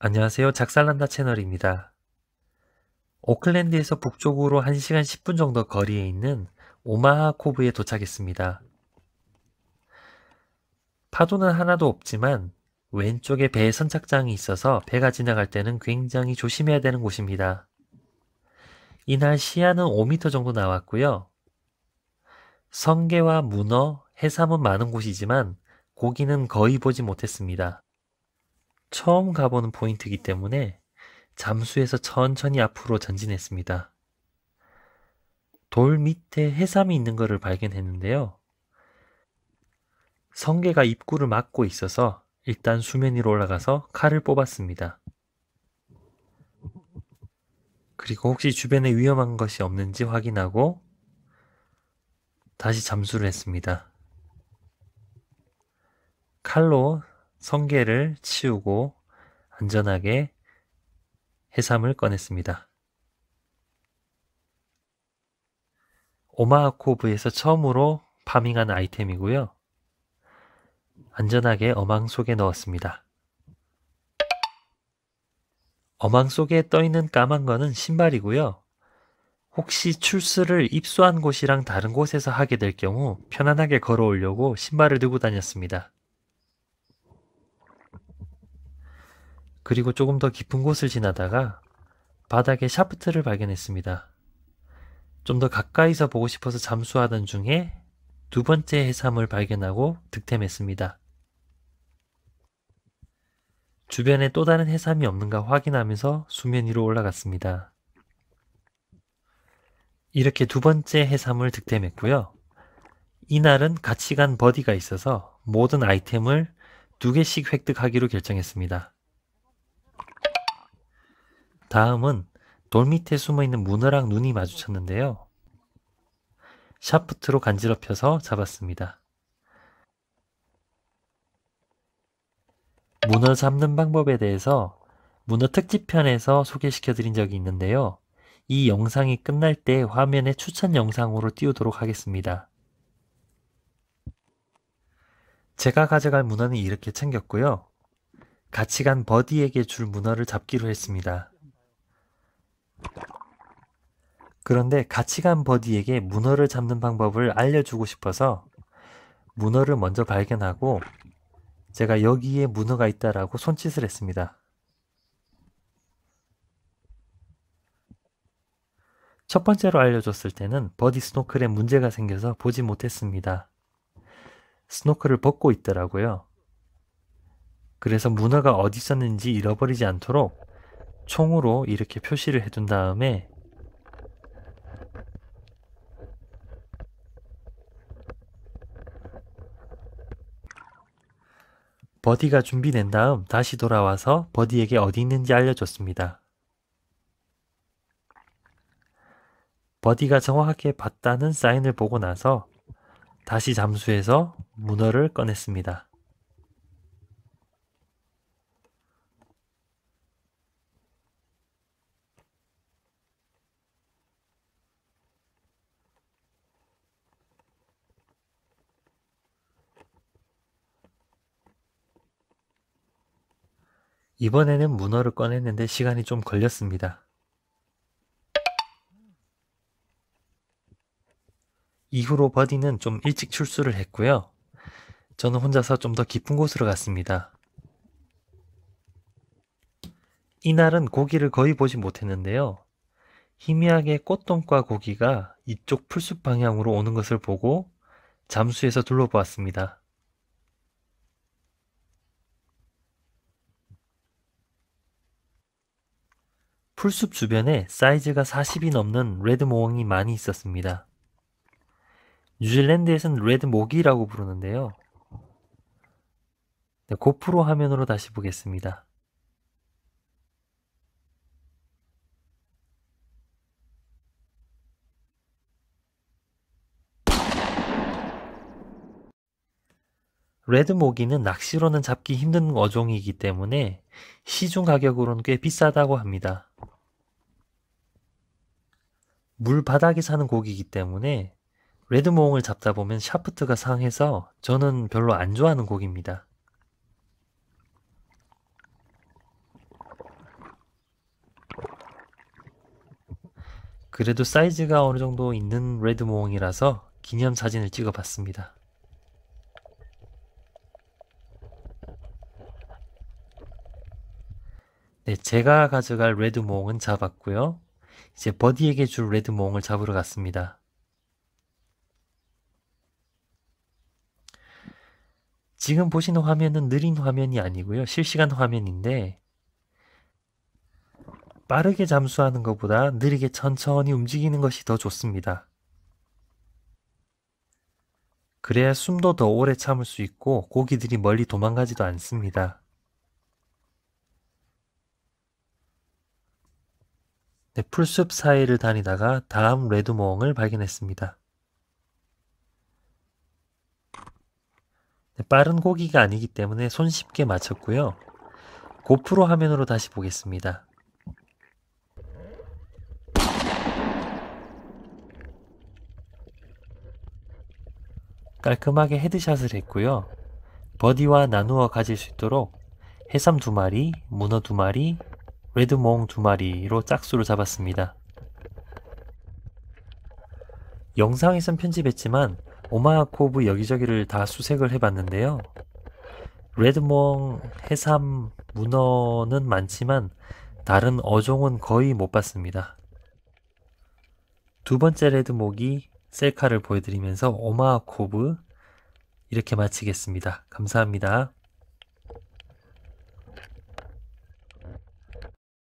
안녕하세요. 작살난다 채널입니다. 오클랜드에서 북쪽으로 1시간 10분 정도 거리에 있는 오마하 코브에 도착했습니다. 파도는 하나도 없지만 왼쪽에 배에 선착장이 있어서 배가 지나갈 때는 굉장히 조심해야 되는 곳입니다. 이날 시야는 5m 정도 나왔고요. 성게와 문어, 해삼은 많은 곳이지만 고기는 거의 보지 못했습니다. 처음 가보는 포인트이기 때문에 잠수해서 천천히 앞으로 전진했습니다. 돌 밑에 해삼이 있는 것을 발견했는데요. 성게가 입구를 막고 있어서 일단 수면 위로 올라가서 칼을 뽑았습니다. 그리고 혹시 주변에 위험한 것이 없는지 확인하고 다시 잠수를 했습니다. 칼로 성게를 치우고 안전하게 해삼을 꺼냈습니다. 오마하코브에서 처음으로 파밍한 아이템이고요. 안전하게 어망 속에 넣었습니다. 어망 속에 떠있는 까만 거는 신발이고요. 혹시 출수를 입수한 곳이랑 다른 곳에서 하게 될 경우 편안하게 걸어오려고 신발을 들고 다녔습니다. 그리고 조금 더 깊은 곳을 지나다가 바닥에 샤프트를 발견했습니다. 좀 더 가까이서 보고 싶어서 잠수하던 중에 두 번째 해삼을 발견하고 득템했습니다. 주변에 또 다른 해삼이 없는가 확인하면서 수면 위로 올라갔습니다. 이렇게 두 번째 해삼을 득템했고요. 이날은 같이 간 버디가 있어서 모든 아이템을 두 개씩 획득하기로 결정했습니다. 다음은 돌 밑에 숨어있는 문어랑 눈이 마주쳤는데요. 샤프트로 간지럽혀서 잡았습니다. 문어 잡는 방법에 대해서 문어 특집편에서 소개시켜 드린 적이 있는데요. 이 영상이 끝날 때 화면에 추천 영상으로 띄우도록 하겠습니다. 제가 가져갈 문어는 이렇게 챙겼고요. 같이 간 버디에게 줄 문어를 잡기로 했습니다. 그런데 같이 간 버디에게 문어를 잡는 방법을 알려주고 싶어서 문어를 먼저 발견하고 제가 여기에 문어가 있다라고 손짓을 했습니다. 첫 번째로 알려줬을 때는 버디 스노클에 문제가 생겨서 보지 못했습니다. 스노클을 벗고 있더라고요. 그래서 문어가 어디 있었는지 잃어버리지 않도록 총으로 이렇게 표시를 해 둔 다음에 버디가 준비된 다음 다시 돌아와서 버디에게 어디 있는지 알려줬습니다. 버디가 정확하게 봤다는 사인을 보고 나서 다시 잠수해서 문어를 꺼냈습니다. 이번에는 문어를 꺼냈는데 시간이 좀 걸렸습니다. 이후로 버디는 좀 일찍 출수를 했고요. 저는 혼자서 좀 더 깊은 곳으로 갔습니다. 이날은 고기를 거의 보지 못했는데요. 희미하게 꽃동과 고기가 이쪽 풀숲 방향으로 오는 것을 보고 잠수해서 둘러보았습니다. 풀숲 주변에 사이즈가 40이 넘는 레드 모항이 많이 있었습니다. 뉴질랜드에선 레드 모기라고 부르는데요. 네, 고프로 화면으로 다시 보겠습니다. 레드 모기는 낚시로는 잡기 힘든 어종이기 때문에 시중 가격으로는 꽤 비싸다고 합니다. 물 바닥에 사는 고기이기 때문에 레드몽을 잡다 보면 샤프트가 상해서 저는 별로 안 좋아하는 고기입니다. 그래도 사이즈가 어느 정도 있는 레드몽이라서 기념 사진을 찍어봤습니다. 네, 제가 가져갈 레드몽은 잡았고요. 이제 버디에게 줄 레드몽을 잡으러 갔습니다. 지금 보시는 화면은 느린 화면이 아니고요. 실시간 화면인데 빠르게 잠수하는 것보다 느리게 천천히 움직이는 것이 더 좋습니다. 그래야 숨도 더 오래 참을 수 있고 고기들이 멀리 도망가지도 않습니다. 네, 풀숲 사이를 다니다가 다음 레드모험을 발견했습니다. 네, 빠른 고기가 아니기 때문에 손쉽게 맞췄고요. 고프로 화면으로 다시 보겠습니다. 깔끔하게 헤드샷을 했고요. 버디와 나누어 가질 수 있도록 해삼 두 마리, 문어 두 마리, 레드몽 두 마리로 짝수를 잡았습니다. 영상에선 편집했지만 오마코브 하 여기저기를 다 수색을 해봤는데요. 레드몽, 해삼, 문어는 많지만 다른 어종은 거의 못 봤습니다. 두 번째 레드목이 셀카를 보여드리면서 오마코브 하 이렇게 마치겠습니다. 감사합니다.